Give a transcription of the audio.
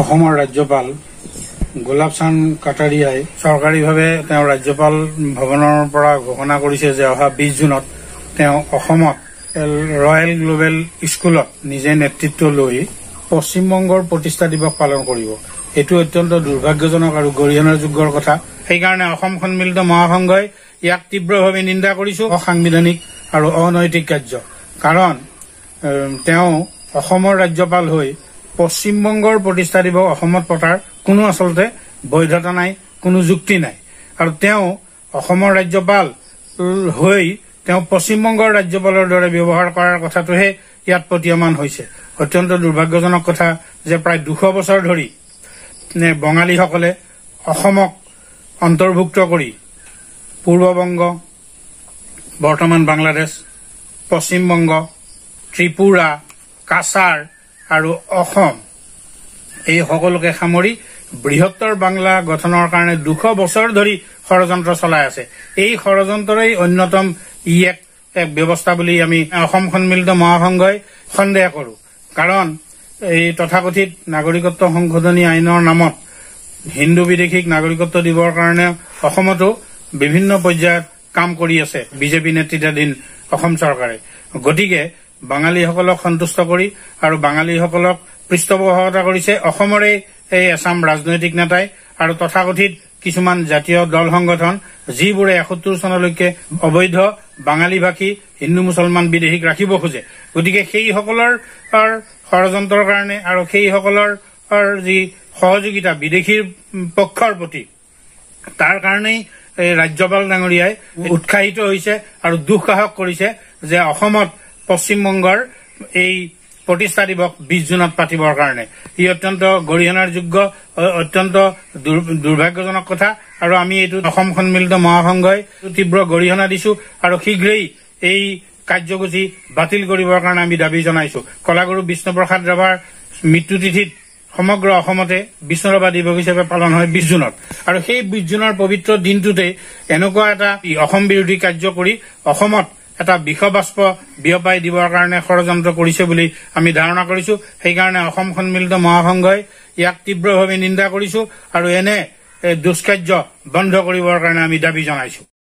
অসমৰ ৰাজ্যপাল গোলাপ চান্দ কাটাৰিয়াই চৰকাৰীভাৱে তেওঁ ৰাজ্যপাল ভৱনৰ পৰা ঘোষণা কৰিছে যে অহা বিশ জুনত তেওঁ অসমত ৰয়েল গ্লোবেল স্কুলত নিজে নেতৃত্ব লৈ পশ্চিমবংগৰ প্ৰতিষ্ঠা দিৱস পালন কৰিব এইটো অত্যন্ত দুৰ্ভাগ্যজনক আৰু গৰিহণাৰ যোগ্যৰ কথা সেইকাৰণে অসম সন্মিলিত মহাসংঘই ইয়াক তীৱভাৱে নিন্দা কৰিছো অসাংবিধানিক আৰু অনৈতিক কাৰ্য কাৰণ তেওঁ অসমৰ ৰাজ্যপাল হৈ পশ্চিমবংগৰ প্ৰতিষ্ঠা দিৱস অসমত পতাৰ কোনো আচলতে বৈধতা নাই কোনো যুক্তি নাই আৰু তেওঁ অসমৰ ৰাজ্যপাল হৈ তেওঁ পশ্চিমবংগৰ ৰাজ্যপালৰ দৰে ব্যৱহাৰ কৰাৰ কথাটোহে ইয়াত প্ৰতীয়মান হৈছে অত্যন্ত দুৰ্ভাগ্যজনক কথা যে প্ৰায় দুশ বছৰ ধৰি বঙালীসকলে অসমক অন্তৰ্ভুক্ত কৰি পূৰ্ববংগ বৰ্তমান বাংলাদেশ পশ্চিমবংগ ত্ৰিপুৰা কাছাৰ আৰু অসম এই সকলোকে সামৰি বৃহত্তৰ বাংলা গঠনৰ কাৰণে দুশ বছৰ ধৰি ষড়যন্ত্ৰ চলাই আছে এই ষড়যন্ত্ৰৰেই অন্যতম ই এক এক ব্যৱস্থা বুলি আমি অসম সন্মিলিত মহাসংঘই সন্দেহ কৰো কাৰণ এই তথাকথিত নাগৰিকত্ব সংশোধনী আইনৰ নামত হিন্দু বিদেশীক নাগৰিকত্ব দিবৰ কাৰণে অসমতো বিভিন্ন পৰ্যায়ত কাম কৰি আছে বিজেপি নেতৃতাধীন অসম চৰকাৰে গতিকে বাঙালীসকলক সন্তুষ্ট কৰি আৰু বাঙালীসকলক পৃষ্ঠপোষকতা কৰিছে অসমৰে এই আছাম ৰাজনৈতিক নেতাই আৰু তথাকথিত কিছুমান জাতীয় দল সংগঠন যিবোৰে এসত্তৰ চনলৈকে অবৈধ বাঙালী ভাষী হিন্দু মুছলমান বিদেশীক ৰাখিব খোজে গতিকে সেইসকলৰ ষড়যন্ত্ৰৰ কাৰণে আৰু সেইসকলৰ যি সহযোগিতা বিদেশীৰ পক্ষৰ প্ৰতি তাৰ কাৰণেই ৰাজ্যপাল ডাঙৰীয়াই উৎসাহিত হৈছে আৰু দুঃসাহস কৰিছে যে অসমত পশ্চিমবংগৰ এই প্ৰতিষ্ঠা দিৱস বিছ জুনত পাতিবৰ কাৰণে ই অত্যন্ত গৰিহণাৰ যোগ্য অত্যন্ত দুৰ্ভাগ্যজনক কথা আৰু আমি এইটো অসম সন্মিলিত মহাসংঘই তীৱ গৰিহণা দিছো আৰু শীঘ্ৰেই এই কাৰ্যসূচী বাতিল কৰিবৰ কাৰণে আমি দাবী জনাইছো কলাগুৰু বিষ্ণুপ্ৰসাদ ৰাভাৰ মৃত্যু তিথিত সমগ্ৰ অসমতে বিষ্ণু বিষ্ণুৰাভা দিৱস হিচাপে পালন হয় বিছ জুনত আৰু সেই বিশ জুনৰ পবিত্ৰ দিনটোতে এনেকুৱা এটা অসম বিৰোধী কাৰ্য কৰি অসমত এটা বিষবাস্প বিয়পাই দিবৰ কাৰণে ষড়যন্ত্ৰ কৰিছে বুলি আমি ধাৰণা কৰিছো সেইকাৰণে অসম সন্মিলিত মহাসংঘই ইয়াক তীব্ৰভাৱে নিন্দা কৰিছো আৰু এনে দুষ্কাৰ্য বন্ধ কৰিবৰ কাৰণে আমি দাবী জনাইছো